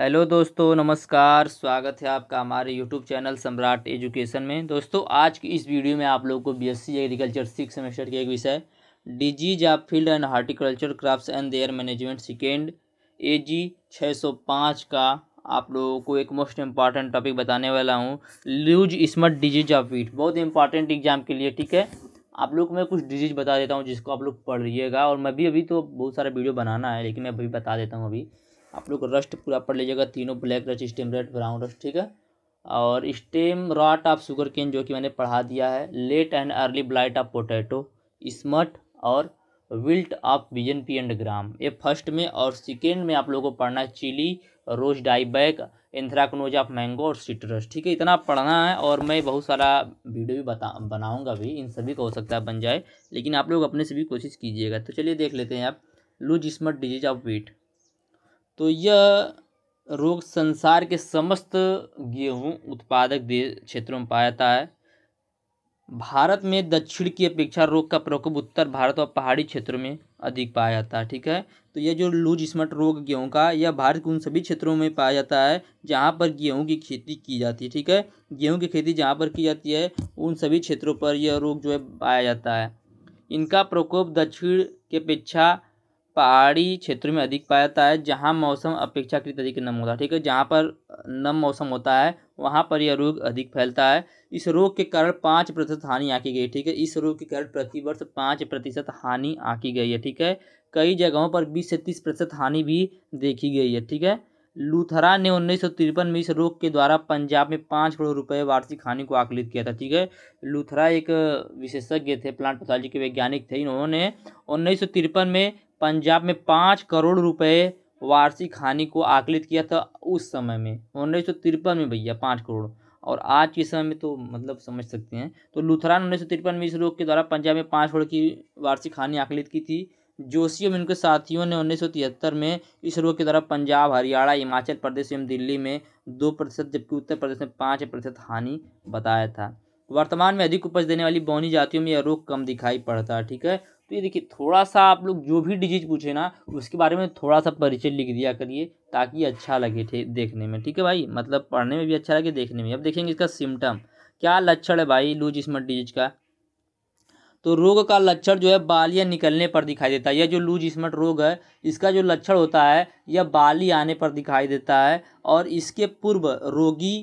hello दोस्तों नमस्कार स्वागत है आपका हमारे यूट्यूब चैनल सम्राट एजुकेशन में दोस्तों आज की इस वीडियो में आप लोग को बीएससी एग्रीकल्चर सिक्स सेमेस्टर के एक विषय disease of field and horticulture crops and their management second A G छः सौ पाँच का आप लोगों को एक मोस्ट इम्पॉर्टेंट टॉपिक बताने वाला हूँ loose smut disease of wheat बहुत इंपॉर्टेंट एग्जाम के लिए ठीक है आप लोग मैं कुछ डिजीज बता देता हूँ जिसको आप लोग पढ़ लीजिएगा और मैं भी अभी तो बहुत सारा वीडियो बनाना है लेकिन मैं अभी बता देता हूँ अभी आप लोग रस्ट पूरा पढ़ लीजिएगा तीनों black rust stem red brown rust ठीक है और stem rot of sugarcane जो कि मैंने पढ़ा दिया है late and early blight of potato smut और wilt of pigeon pea and gram ये फर्स्ट में और सेकेंड में आप लोगों को पढ़ना है chilli rose dieback anthracnose of mango और सिट्रस ठीक है इतना पढ़ना है और मैं बहुत सारा वीडियो भी बता बनाऊँगा भी इन सभी का हो सकता है बन जाए लेकिन आप लोग अपने से भी कोशिश कीजिएगा तो चलिए देख लेते हैं आप loose smut disease of wheat तो यह रोग संसार के समस्त गेहूं उत्पादक क्षेत्रों में पाया जाता है भारत में दक्षिण की अपेक्षा रोग का प्रकोप उत्तर भारत और पहाड़ी क्षेत्रों में अधिक पाया जाता है ठीक है तो यह जो लूज स्मट रोग गेहूं का यह भारत के उन सभी क्षेत्रों में पाया जाता है जहाँ पर गेहूं की खेती की जाती है ठीक है गेहूं की खेती जहाँ पर की जाती है उन सभी क्षेत्रों पर यह रोग जो है पाया जाता है इनका प्रकोप दक्षिण की अपेक्षा पहाड़ी क्षेत्रों में अधिक पाया जाता है जहाँ मौसम अपेक्षाकृत अधिक नम होता है ठीक है जहाँ पर नम मौसम होता है वहाँ पर यह रोग अधिक फैलता है इस रोग के कारण पाँच प्रतिशत हानि आँकी गई ठीक है इस रोग के कारण प्रतिवर्ष पाँच प्रतिशत हानि आँकी गई है ठीक है कई जगहों पर बीस से तीस प्रतिशत हानि भी देखी गई है ठीक है लूथरा ने उन्नीस में इस रोग के द्वारा पंजाब में पाँच करोड़ रुपए वार्षिक हानि को आकलित किया था ठीक है लूथरा एक विशेषज्ञ थे प्लांट पैथोलॉजी के वैज्ञानिक थे इन्होंने उन्नीस में पंजाब में पाँच करोड़ रुपए वार्षिक हानि को आकलित किया था उस समय में उन्नीस सौ तिरपन में भैया पाँच करोड़ और आज के समय में तो मतलब समझ सकते हैं तो लुथरान उन्नीस सौ तिरपन में इस रोग के द्वारा पंजाब में पाँच करोड़ की वार्षिक हानि आकलित की थी जोशी एवं उनके साथियों ने उन्नीस सौ तिहत्तर में इस रोग के द्वारा पंजाब हरियाणा हिमाचल प्रदेश एवं दिल्ली में दो प्रतिशत जबकि उत्तर प्रदेश में पाँच प्रतिशत हानि बताया था वर्तमान में अधिक उपज देने वाली बौनी जातियों में यह रोग कम दिखाई पड़ता है ठीक है तो ये देखिए थोड़ा सा आप लोग जो भी डिजीज पूछे ना उसके बारे में थोड़ा सा परिचय लिख दिया करिए ताकि अच्छा लगे थे देखने में ठीक है भाई मतलब पढ़ने में भी अच्छा लगे देखने में अब देखेंगे इसका सिम्टम क्या लक्षण है भाई लूज इसमट डिजीज का तो रोग का लक्षण जो है बालियाँ निकलने पर दिखाई देता है यह जो लूज स्मट रोग है इसका जो लक्षण होता है यह बाली आने पर दिखाई देता है और इसके पूर्व रोगी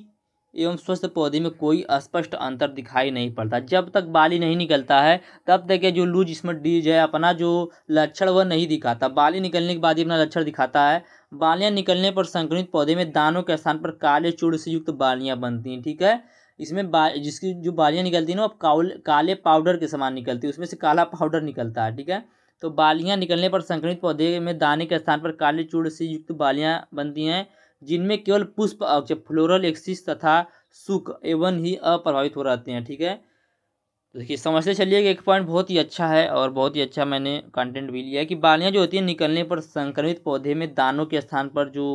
एवं स्वस्थ पौधे में कोई स्पष्ट अंतर दिखाई नहीं पड़ता जब तक बाली नहीं निकलता है तब तक ये जो लूज इसमें डीज है अपना जो लक्षण वह नहीं दिखाता बाली निकलने के बाद ही अपना लक्षण दिखाता है बालियाँ निकलने पर संक्रमित पौधे में दानों के स्थान पर काले चूड़ से युक्त बालियाँ बनती हैं ठीक है इसमें बा जिसकी जो बालियाँ निकलती हैं ना वो काले पाउडर के समान निकलती है उसमें से काला पाउडर निकलता है ठीक है तो बालियाँ निकलने पर संक्रमित पौधे में दाने के स्थान पर काले चूड़ से युक्त बालियाँ बनती हैं जिनमें केवल पुष्प अक्ष फ्लोरल एक्सिस तथा सुख एवं ही अप्रभावित हो रहते हैं ठीक है तो देखिए समझते चलिए कि एक पॉइंट बहुत ही अच्छा है और बहुत ही अच्छा मैंने कंटेंट भी लिया है कि बालियाँ जो होती हैं निकलने पर संक्रमित पौधे में दानों के स्थान पर जो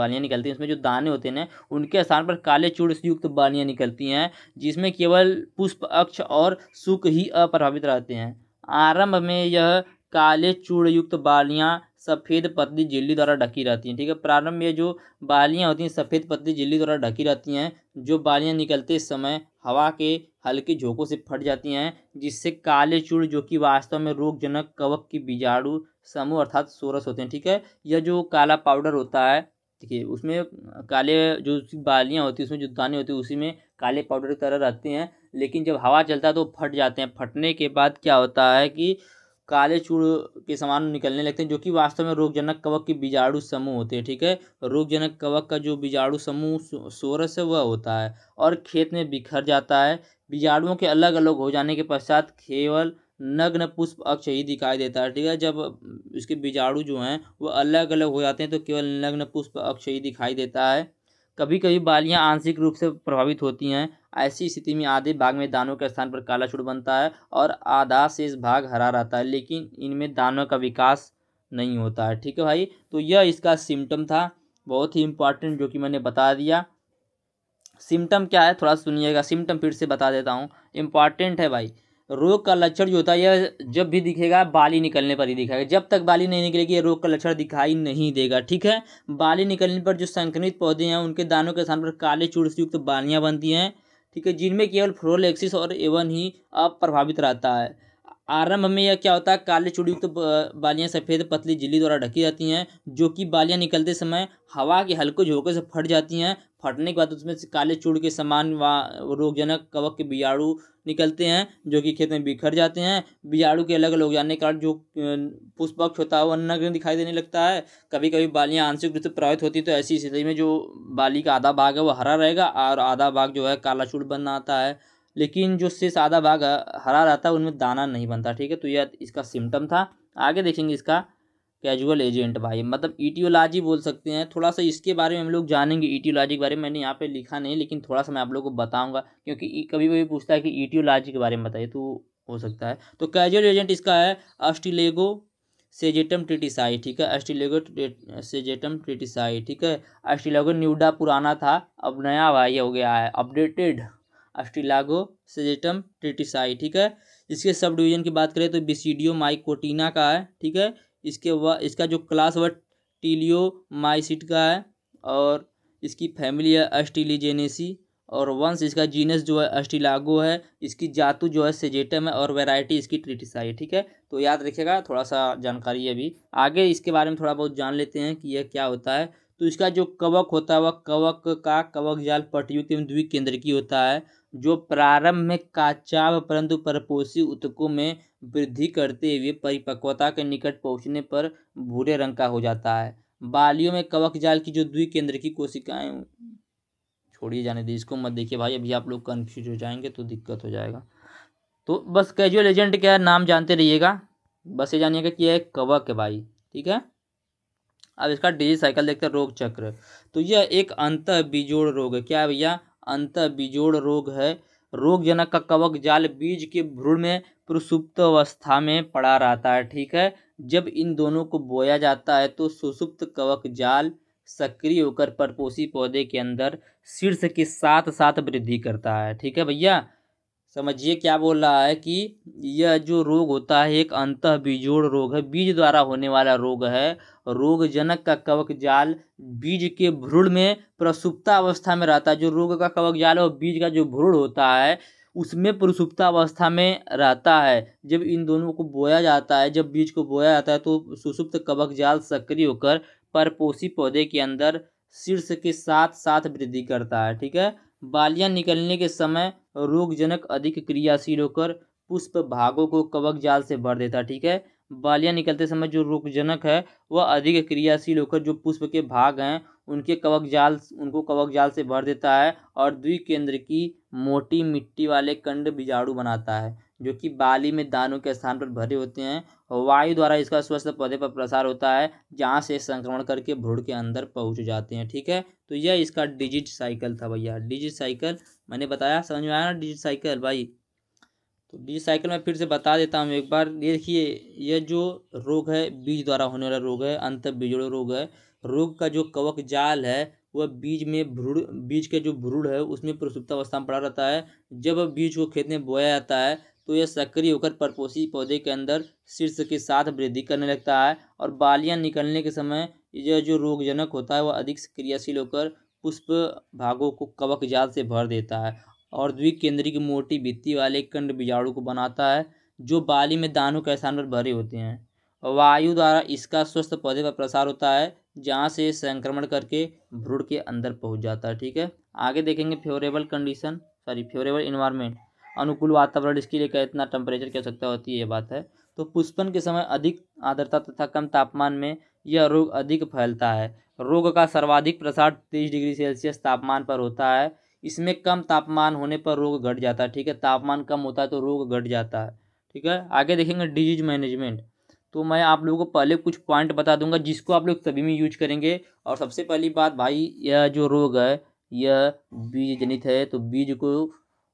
बालियाँ निकलती हैं उसमें जो दाने होते हैं ना उनके स्थान पर काले चूड़ से युक्त बालियाँ निकलती हैं जिसमें केवल पुष्प अक्ष और सुख ही अप्रभावित रहते हैं आरंभ में यह काले चूड़ युक्त बालियाँ सफ़ेद पत्ती झिल्ली द्वारा ढकी रहती हैं ठीक है प्रारंभ में जो बालियाँ होती हैं सफ़ेद पत्ती झिल्ली द्वारा ढकी रहती हैं जो बालियाँ निकलते समय हवा के हल्के झोंकों से फट जाती हैं जिससे काले चूड़ जो कि वास्तव में रोगजनक कवक की बीजाणु समूह अर्थात सोरस होते हैं ठीक है यह जो काला पाउडर होता है ठीक है उसमें काले जो बालियाँ होती हैं उसमें जो दाने होते हैं उसी में काले पाउडर की तरह रहते हैं लेकिन जब हवा चलता है तो फट जाते हैं फटने के बाद क्या होता है कि काले चूड़ के समान निकलने लगते हैं जो कि वास्तव में रोगजनक कवक के बीजाणु समूह होते हैं ठीक है रोगजनक कवक का जो बीजाणु समूह सोरस है वह होता है और खेत में बिखर जाता है बीजाणुओं के अलग अलग हो जाने के पश्चात केवल नग्न पुष्प अक्ष ही दिखाई देता है ठीक है जब इसके बीजाणु जो हैं वो अलग अलग हो जाते हैं तो केवल नग्न पुष्प अक्ष ही दिखाई देता है कभी कभी बालियां आंशिक रूप से प्रभावित होती हैं ऐसी स्थिति में आधे भाग में दानों के स्थान पर काला छूट बनता है और आधा से इस भाग हरा रहता है लेकिन इनमें दानों का विकास नहीं होता है ठीक है भाई तो यह इसका सिम्टम था बहुत ही इम्पॉर्टेंट जो कि मैंने बता दिया सिम्टम क्या है थोड़ा सुनिएगा सिम्टम फिर से बता देता हूँ इम्पॉर्टेंट है भाई रोग का लक्षण जो होता है यह जब भी दिखेगा बाली निकलने पर ही दिखाएगा जब तक बाली नहीं निकलेगी यह रोग का लक्षण दिखाई नहीं देगा ठीक है बाली निकलने पर जो संक्रमित पौधे हैं उनके दानों के स्थान पर काले चूड़ से युक्त बालियाँ बनती हैं ठीक है जिनमें केवल फ्लोरलेक्सिस और एवन ही अप्रभावित रहता है आरंभ में यह क्या होता है काले चुड़ियुक्त तो बालियां सफ़ेद पतली झिल्ली द्वारा ढकी जाती हैं जो कि बालियां निकलते समय हवा के हल्के झोंके से फट जाती हैं फटने के बाद उसमें से काले चूड़ के समान व रोगजनक कवक के बीजाणु निकलते हैं जो कि खेत में बिखर जाते हैं बीजाणु के अलग अलग जाने के कारण जो पुष्पक्ष होता है वो अन्नग्न दिखाई देने लगता है कभी कभी बालियाँ आंशिक रूप से प्रभावित होती तो ऐसी स्थिति में जो बाली का आधा भाग है वो हरा रहेगा और आधा भाग जो है काला चूड़ बन आता है लेकिन जो शेष आधा भाग हरा रहता है उनमें दाना नहीं बनता ठीक है तो यह इसका सिम्टम था आगे देखेंगे इसका कैजुअल एजेंट भाई मतलब ईटियोलॉजी बोल सकते हैं थोड़ा सा इसके बारे में हम लोग जानेंगे ईटियोलॉजी के बारे में मैंने यहाँ पे लिखा नहीं लेकिन थोड़ा सा मैं आप लोगों को बताऊंगा क्योंकि कभी कभी पूछता है कि ईटियोलॉजी के बारे में बताइए तो हो सकता है तो कैजुअल एजेंट इसका है अस्टिलेगो सेजेटम ट्रिटिसाई ठीक है अस्टिलेगो सेजेटम ट्रिटिसाई ठीक है अस्टिलेगो न्यूडा पुराना था अब नया भाई हो गया है अपडेटेड अस्टिलागो सेजेटम ट्रिटिसाई ठीक है इसके सब डिवीजन की बात करें तो बिसीडियो माइकोटीना का है ठीक है इसके व इसका जो क्लास व टीलियो माइसिट का है और इसकी फैमिली है अस्टिलीजेनेसी और वंश इसका जीनस जो है अस्टिलागो है इसकी जातु जो है सेजेटम है और वेराइटी इसकी ट्रिटिसाई ठीक है तो याद रखिएगा थोड़ा सा जानकारी अभी आगे इसके बारे में थोड़ा बहुत जान लेते हैं कि यह क्या होता है तो इसका जो कवक होता है वह कवक का कवक जाल पटयुक्त एवं की होता है जो प्रारंभ में काचाव परंतु परपोषी उत्तकों में वृद्धि करते हुए परिपक्वता के निकट पहुंचने पर भूरे रंग का हो जाता है बालियों में कवक जाल की जो द्वि केंद्र की कोशिकाएं छोड़िए जाने दी इसको मत देखिए भाई अभी आप लोग कन्फ्यूज हो जाएंगे तो दिक्कत हो जाएगा तो बस कैजुअल एजेंट क्या है नाम जानते रहिएगा बस ये जानिएगा कि यह कवक है भाई ठीक है अब इसका डिजी साइकिल देखते हैं रोग चक्र तो यह एक अंत बिजोड़ रोग है क्या भैया अंत बिजोड़ रोग है रोग जनक का कवक जाल बीज के भ्रूण में प्रसुप्त अवस्था में पड़ा रहता है ठीक है जब इन दोनों को बोया जाता है तो सुसुप्त कवक जाल सक्रिय होकर परपोषी पौधे के अंदर शीर्ष के साथ साथ वृद्धि करता है ठीक है भैया समझिए क्या बोल रहा है कि यह जो रोग होता है एक अंत बीजोड़ रोग है बीज द्वारा होने वाला रोग है रोग जनक का कवक जाल बीज के भ्रूण में प्रसुप्ता अवस्था में रहता है जो रोग का कवक जाल और बीज का जो भ्रूण होता है उसमें प्रसुप्ता अवस्था में रहता है जब इन दोनों को बोया जाता है जब बीज को बोया जाता है तो सुसुप्त कवक जाल सक्रिय होकर परपोषी पौधे के अंदर शीर्ष के साथ साथ वृद्धि करता है ठीक है बालियां निकलने के समय रोगजनक अधिक क्रियाशील होकर पुष्प भागों को कवक जाल से भर देता ठीक है बालियां निकलते समय जो रोगजनक है वह अधिक क्रियाशील होकर जो पुष्प के भाग हैं उनके कवक जाल उनको कवक जाल से भर देता है और द्विकेंद्र की मोटी मिट्टी वाले कंड बीजाणु बनाता है जो कि बाली में दानों के स्थान पर भरे होते हैं और वायु द्वारा इसका स्वस्थ पौधे पर प्रसार होता है जहाँ से संक्रमण करके भ्रूण के अंदर पहुँच जाते हैं ठीक है तो यह इसका डिजिट साइकिल था भैया डिजिट साइकिल मैंने बताया समझ में आया ना डिजिट साइकिल भाई तो डिजिट साइकिल में फिर से बता देता हूँ एक बार देखिए यह जो रोग है बीज द्वारा होने वाला रोग है अंत बिजड़ो रोग है रोग का जो कवक जाल है वह बीज में भ्रूण बीज के जो भ्रूण है उसमें अवस्था में पड़ा रहता है जब बीज को खेत में बोया जाता है तो यह सक्रिय होकर परपोषी पौधे के अंदर शीर्ष के साथ वृद्धि करने लगता है और बालियां निकलने के समय यह जो रोगजनक होता है वह अधिक क्रियाशील होकर पुष्प भागों को कवक जाल से भर देता है और केंद्रीय की मोटी भित्ती वाले कंड बीजाणु को बनाता है जो बाली में दानों के स्थान पर भरे होते हैं वायु द्वारा इसका स्वस्थ पौधे पर प्रसार होता है जहाँ से संक्रमण करके भ्रूण के अंदर पहुँच जाता है ठीक है आगे देखेंगे favourable condition sorry favourable environment अनुकूल वातावरण इसके लिए क्या इतना टेम्परेचर की आवश्यकता होती है ये बात है तो पुष्पन के समय अधिक आर्द्रता तथा कम तापमान में यह रोग अधिक फैलता है रोग का सर्वाधिक प्रसार तेईस डिग्री सेल्सियस तापमान पर होता है इसमें कम तापमान होने पर रोग घट जाता है ठीक है तापमान कम होता है तो रोग घट जाता है ठीक है आगे देखेंगे डिजीज मैनेजमेंट तो मैं आप लोगों को पहले कुछ पॉइंट बता दूंगा जिसको आप लोग सभी में यूज करेंगे और सबसे पहली बात भाई यह जो रोग है यह बीज जनित है तो बीज को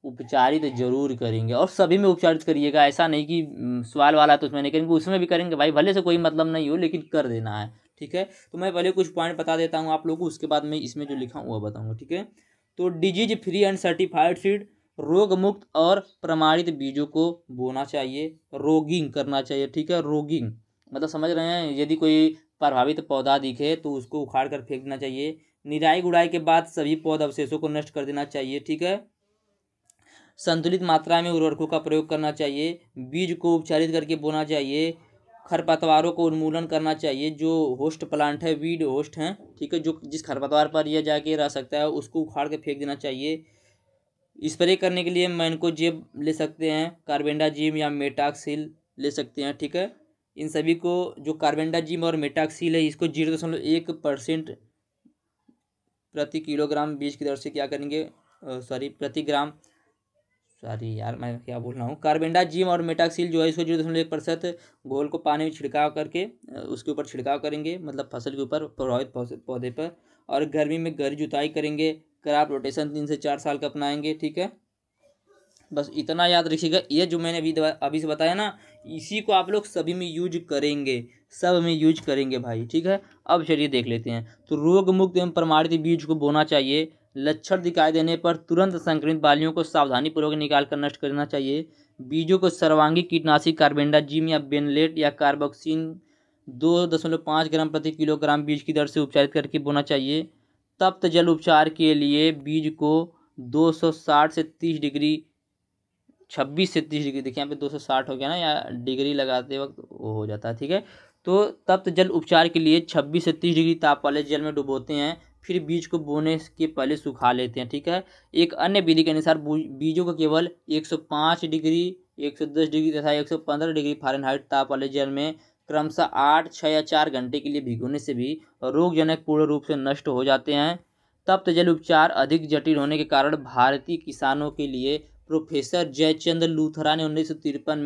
उपचारित तो जरूर करेंगे और सभी में उपचारित तो करिएगा ऐसा नहीं कि हम्म, सवाल वाला तो उसमें नहीं करेंगे उसमें भी करेंगे भाई भले से कोई मतलब नहीं हो लेकिन कर देना है ठीक है तो मैं पहले कुछ पॉइंट बता देता हूँ आप लोगों को उसके बाद मैं इसमें जो लिखा हुआ वह बताऊँगा ठीक है तो disease free and certified seed रोग मुक्त और प्रमाणित बीजों को बोना चाहिए रोगिंग करना चाहिए ठीक है रोगिंग मतलब समझ रहे हैं यदि कोई प्रभावित पौधा दिखे तो उसको उखाड़ कर फेंक देना चाहिए निराई गुड़ाई के बाद सभी पौध अवशेषों को नष्ट कर देना चाहिए ठीक है संतुलित मात्रा में उर्वरकों का प्रयोग करना चाहिए बीज को उपचारित करके बोना चाहिए खरपतवारों को उन्मूलन करना चाहिए जो होस्ट प्लांट है वीड होस्ट हैं ठीक है जो जिस खरपतवार पर यह जाके रह सकता है उसको उखाड़ के फेंक देना चाहिए स्प्रे करने के लिए इनको जेब ले सकते हैं जिम या मेटाक्सिल ले सकते हैं ठीक है इन सभी को जो जिम और मेटाक्सिल है इसको जीरो दशमलव एक परसेंट प्रति किलोग्राम बीज की दर से क्या करेंगे सॉरी प्रति ग्राम सॉरी यार मैं क्या बोल रहा हूँ कार्बेंडाजिम और मेटाक्सिल जो है इसको जीरो दशमलव एक प्रतिशत घोल को पानी में छिड़काव करके उसके ऊपर छिड़काव करेंगे मतलब फसल के ऊपर प्रभावित पौधे पर और गर्मी में गहरी जुताई करेंगे क्रॉप रोटेशन तीन से चार साल का अपनाएंगे ठीक है बस इतना याद रखिएगा ये जो मैंने अभी अभी से बताया ना इसी को आप लोग सभी में यूज करेंगे सब में यूज करेंगे भाई ठीक है अब चलिए देख लेते हैं तो रोग मुक्त एवं प्रमाणित बीज को बोना चाहिए लक्षण दिखाई देने पर तुरंत संक्रमित बालियों को सावधानीपूर्वक निकाल कर नष्ट करना चाहिए बीजों को सर्वांगी कीटनाशी कार्बेंडाजिम या बेनलेट या कार्बोक्सिन दो दशमलव पाँच ग्राम प्रति किलोग्राम बीज की दर से उपचारित करके बोना चाहिए तप्त जल उपचार के लिए बीज को 260 से 30 डिग्री 26 से 30 डिग्री देखिए यहाँ पे 260 हो गया ना या डिग्री लगाते वक्त वो हो जाता है ठीक है तो तप्त जल उपचार के लिए 26 से 30 डिग्री ताप वाले जल में डुबोते हैं फिर बीज को बोने के पहले सुखा लेते हैं ठीक है एक अन्य विधि के अनुसार बीजों को केवल 105 डिग्री 110 डिग्री तथा 115 डिग्री फारेनहाइट ताप वाले जल में क्रमशः आठ छः या चार घंटे के लिए भिगोने से भी रोगजनक पूर्ण रूप से नष्ट हो जाते हैं तप्त जल उपचार अधिक जटिल होने के कारण भारतीय किसानों के लिए प्रोफेसर जयचंद्र लूथरा ने उन्नीस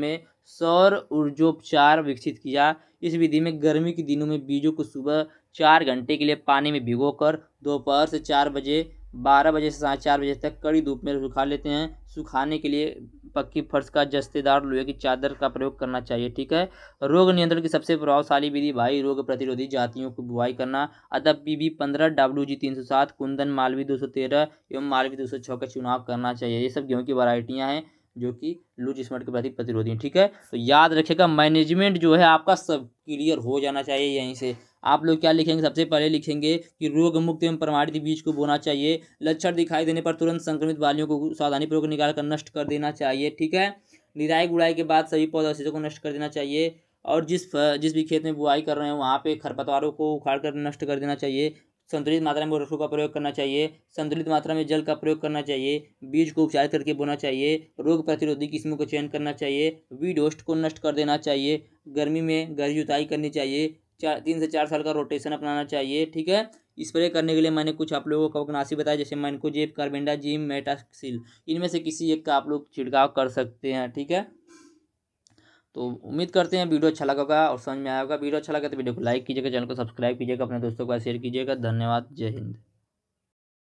में सौर ऊर्जोपचार विकसित किया इस विधि में गर्मी के दिनों में बीजों को सुबह चार घंटे के लिए पानी में भिगोकर दोपहर से चार बजे बारह बजे से साढ़े चार बजे तक कड़ी धूप में सुखा लेते हैं सुखाने के लिए पक्की फर्श का जस्तेदार लोहे की चादर का प्रयोग करना चाहिए ठीक है रोग नियंत्रण की सबसे प्रभावशाली विधि भाई रोग प्रतिरोधी जातियों की बुआई करना अदब बी बी पंद्रह डब्ल्यू जी तीन सौ सात कुंदन मालवी दो सौ तेरह एवं मालवी दो सौ छः का चुनाव करना चाहिए ये सब गेहूँ की वरायटियाँ हैं जो कि लूज स्मार्ट के प्रति प्रतिरोधी ठीक है तो याद रखेगा मैनेजमेंट जो है आपका सब क्लियर हो जाना चाहिए यहीं से आप लोग क्या लिखेंगे सबसे पहले लिखेंगे कि रोग मुक्त एवं प्रमाणित बीज को बोना चाहिए लक्षण दिखाई देने पर तुरंत संक्रमित बालियों को सावधानीपूर्वक निकाल कर नष्ट कर देना चाहिए ठीक है निराई गुड़ाई के बाद सभी पौधा पौधावशेषों को नष्ट कर देना चाहिए और जिस जिस भी खेत में बुआई कर रहे हैं वहाँ पे खरपतवारों को उखाड़ कर नष्ट कर देना चाहिए संतुलित मात्रा में रसों का प्रयोग करना चाहिए संतुलित मात्रा में जल का प्रयोग करना चाहिए बीज को उपचार करके बोना चाहिए रोग प्रतिरोधी किस्मों का चयन करना चाहिए वीड होस्ट को नष्ट कर देना चाहिए गर्मी में गहरी जुताई करनी चाहिए चार तीन से चार साल का रोटेशन अपनाना चाहिए ठीक है स्प्रे करने के लिए मैंने कुछ आप लोगों को कवकनाशी बताया जैसे को जेब कार्बेंडा जिम मेटाक्सिल इनमें से किसी एक का आप लोग छिड़काव कर सकते हैं ठीक है तो उम्मीद करते हैं वीडियो अच्छा लगा होगा और समझ में आया होगा वीडियो अच्छा लगा तो वीडियो को लाइक कीजिएगा चैनल को सब्सक्राइब कीजिएगा अपने दोस्तों को शेयर कीजिएगा धन्यवाद जय हिंद